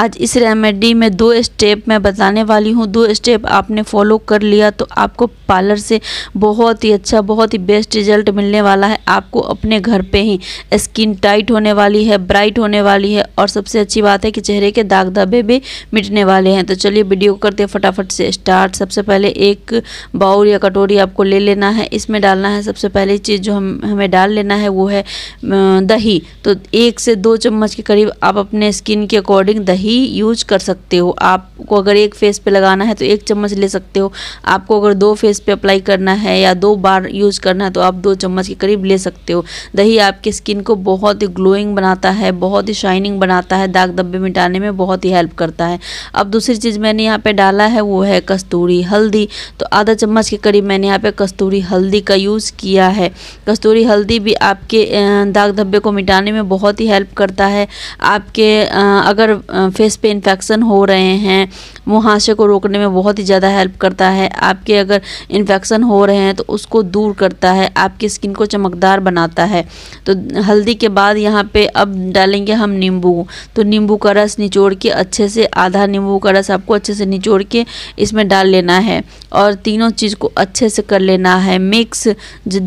आज इस रेमेडी में दो स्टेप मैं बताने वाली हूँ दो स्टेप आपने फॉलो कर लिया तो आपको पार्लर से बहुत ही अच्छा बहुत ही बेस्ट रिजल्ट मिलने वाला है आपको अपने घर पे ही स्किन टाइट होने वाली है ब्राइट होने वाली है और सबसे अच्छी बात है कि चेहरे के दाग धब्बे भी मिटने वाले हैं तो चलिए वीडियो करते हैं फटाफट से स्टार्ट सबसे पहले एक बाउल या कटोरी आपको ले लेना है इसमें डालना है सबसे पहली चीज़ जो हम हमें डाल लेना है वो है दही तो एक से दो चम्मच के करीब आप अपने स्किन के अकॉर्डिंग दही ही यूज कर सकते हो आपको अगर एक फेस पे लगाना है तो एक चम्मच ले सकते हो आपको अगर दो फेस पे अप्लाई करना है या दो बार यूज करना है तो आप दो चम्मच के करीब ले सकते हो दही आपकी स्किन को बहुत ही ग्लोइंग बनाता है बहुत ही शाइनिंग बनाता है दाग धब्बे मिटाने में बहुत ही हेल्प करता है अब दूसरी चीज़ मैंने यहाँ पर डाला है वो है कस्तूरी हल्दी तो आधा चम्मच के करीब मैंने यहाँ पर कस्तूरी हल्दी का यूज़ किया है कस्तूरी हल्दी भी आपके दाग धब्बे को मिटाने में बहुत ही हेल्प करता है आपके अगर फेस पे इन्फेक्शन हो रहे हैं मुहासे को रोकने में बहुत ही ज़्यादा हेल्प करता है आपके अगर इन्फेक्शन हो रहे हैं तो उसको दूर करता है आपकी स्किन को चमकदार बनाता है तो हल्दी के बाद यहाँ पे अब डालेंगे हम नींबू तो नींबू का रस निचोड़ के अच्छे से आधा नींबू का रस आपको अच्छे से निचोड़ के इसमें डाल लेना है और तीनों चीज़ को अच्छे से कर लेना है मिक्स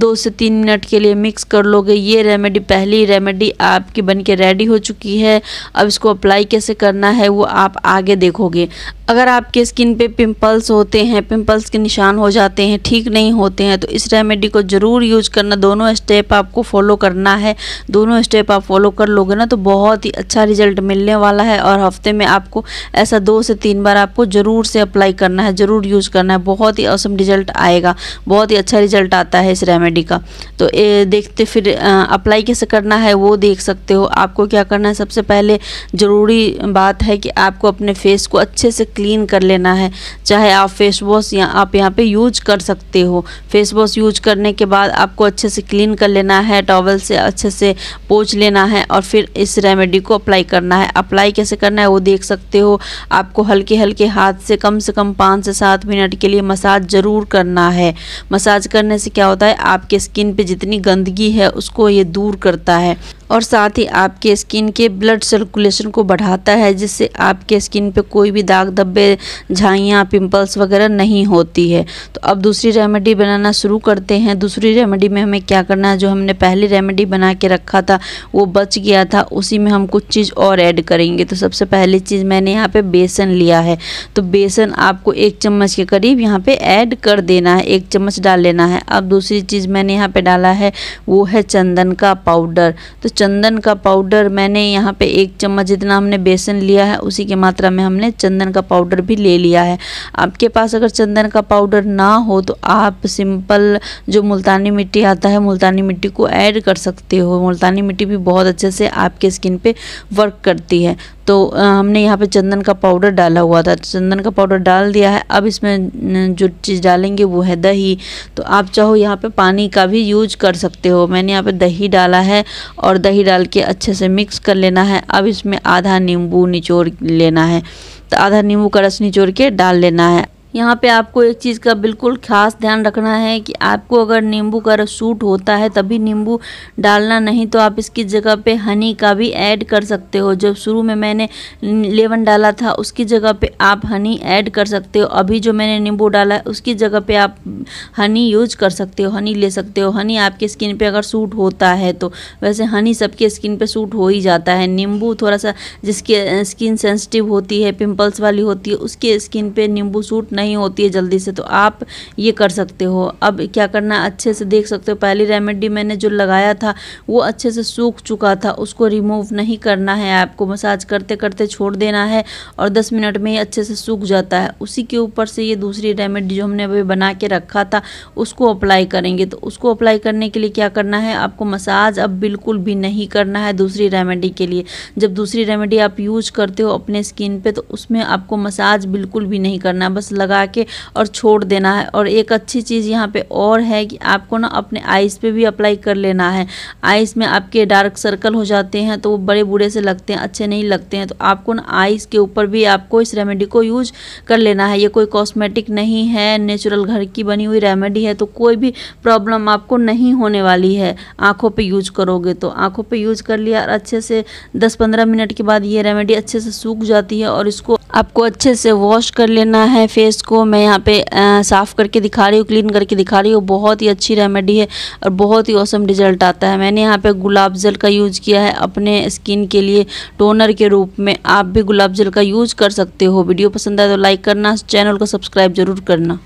दो से तीन मिनट के लिए मिक्स कर लोगे ये रेमेडी पहली रेमेडी आपकी बन के रेडी हो चुकी है अब इसको अप्लाई कैसे कर करना है वो आप आगे देखोगे अगर आपके स्किन पे पिंपल्स होते हैं पिंपल्स के निशान हो जाते हैं ठीक नहीं होते हैं तो इस रेमेडी को ज़रूर यूज करना दोनों स्टेप आपको फॉलो करना है दोनों स्टेप आप फॉलो कर लोगे ना तो बहुत ही अच्छा रिजल्ट मिलने वाला है और हफ्ते में आपको ऐसा दो से तीन बार आपको ज़रूर से अप्लाई करना है ज़रूर यूज़ करना है बहुत ही औसम रिजल्ट आएगा बहुत ही अच्छा रिजल्ट आता है इस रेमेडी का तो ए, देखते फिर अप्लाई कैसे करना है वो देख सकते हो आपको क्या करना है सबसे पहले ज़रूरी बात बात है कि आपको अपने फेस को अच्छे से क्लीन कर लेना है चाहे आप फेस वॉश या आप यहाँ पे यूज कर सकते हो फेस वॉश यूज करने के बाद आपको अच्छे से क्लीन कर लेना है टॉवल से अच्छे से पोछ लेना है और फिर इस रेमेडी को अप्लाई करना है अप्लाई कैसे करना है वो देख सकते हो आपको हल्के हल्के हाथ से कम से कम पाँच से सात मिनट के लिए मसाज ज़रूर करना है मसाज करने से क्या होता है आपके स्किन पर जितनी गंदगी है उसको ये दूर करता है और साथ ही आपके स्किन के ब्लड सर्कुलेशन को बढ़ाता है जिससे आपके स्किन पे कोई भी दाग धब्बे झाइयाँ पिंपल्स वगैरह नहीं होती है तो अब दूसरी रेमेडी बनाना शुरू करते हैं दूसरी रेमेडी में हमें क्या करना है जो हमने पहली रेमेडी बना के रखा था वो बच गया था उसी में हम कुछ चीज़ और ऐड करेंगे तो सबसे पहली चीज़ मैंने यहाँ पर बेसन लिया है तो बेसन आपको एक चम्मच के करीब यहाँ पर ऐड कर देना है एक चम्मच डाल लेना है अब दूसरी चीज़ मैंने यहाँ पर डाला है वो है चंदन का पाउडर तो चंदन का पाउडर मैंने यहाँ पे एक चम्मच जितना हमने बेसन लिया है उसी की मात्रा में हमने चंदन का पाउडर भी ले लिया है आपके पास अगर चंदन का पाउडर ना हो तो आप सिंपल जो मुल्तानी मिट्टी आता है मुल्तानी मिट्टी को ऐड कर सकते हो मुल्तानी मिट्टी भी बहुत अच्छे से आपके स्किन पर वर्क करती है तो हमने यहाँ पे चंदन का पाउडर डाला हुआ था तो चंदन का पाउडर डाल दिया है अब इसमें जो चीज़ डालेंगे वो है दही तो आप चाहो यहाँ पे पानी का भी यूज कर सकते हो मैंने यहाँ पे दही डाला है और दही डाल के अच्छे से मिक्स कर लेना है अब इसमें आधा नींबू निचोड़ लेना है तो आधा नींबू का रस निचोड़ के डाल लेना है यहाँ पे आपको एक चीज़ का बिल्कुल खास ध्यान रखना है कि आपको अगर नींबू का रस सूट होता है तभी नींबू डालना नहीं तो आप इसकी जगह पे हनी का भी ऐड कर सकते हो जब शुरू में मैंने लेवन डाला था उसकी जगह पे आप हनी ऐड कर सकते हो अभी जो मैंने नींबू डाला है उसकी जगह पे आप हनी यूज कर सकते हो हनी ले सकते हो हनी आपके स्किन पर अगर सूट होता है तो वैसे हनी सबके स्किन पर सूट हो ही जाता है नींबू थोड़ा सा जिसकी स्किन सेंसिटिव होती है पिम्पल्स वाली होती है उसके स्किन पर नींबू सूट नहीं नहीं होती है जल्दी से तो आप ये कर सकते हो अब क्या करना अच्छे से देख सकते हो पहली रेमेडी मैंने जो लगाया था वो अच्छे से सूख चुका था उसको रिमूव नहीं करना है आपको मसाज करते करते छोड़ देना है और दस मिनट में ये अच्छे से सूख जाता है उसी के ऊपर से ये दूसरी रेमेडी जो हमने अभी बना के रखा था उसको अप्लाई करेंगे तो उसको अप्लाई करने के लिए क्या करना है आपको मसाज अब बिल्कुल भी नहीं करना है दूसरी रेमेडी के लिए जब दूसरी रेमेडी आप यूज करते हो अपने स्किन पे तो उसमें आपको मसाज बिल्कुल भी नहीं करना बस लगा लगा के और छोड़ देना है और एक अच्छी चीज़ यहाँ पे और है कि आपको ना अपने आइस पे भी अप्लाई कर लेना है आइस में आपके डार्क सर्कल हो जाते हैं तो वो बड़े बूढ़े से लगते हैं अच्छे नहीं लगते हैं तो आपको ना आइस के ऊपर भी आपको इस रेमेडी को यूज कर लेना है ये कोई कॉस्मेटिक नहीं है नेचुरल घर की बनी हुई रेमेडी है तो कोई भी प्रॉब्लम आपको नहीं होने वाली है आँखों पर यूज करोगे तो आँखों पर यूज कर लिया और अच्छे से दस पंद्रह मिनट के बाद ये रेमेडी अच्छे से सूख जाती है और इसको आपको अच्छे से वॉश कर लेना है फेस इसको मैं यहाँ पे साफ़ करके दिखा रही हूँ क्लीन करके दिखा रही हूँ बहुत ही अच्छी रेमेडी है और बहुत ही औसम रिजल्ट आता है मैंने यहाँ पे गुलाब जल का यूज़ किया है अपने स्किन के लिए टोनर के रूप में आप भी गुलाब जल का यूज़ कर सकते हो वीडियो पसंद आए तो लाइक करना चैनल को सब्सक्राइब ज़रूर करना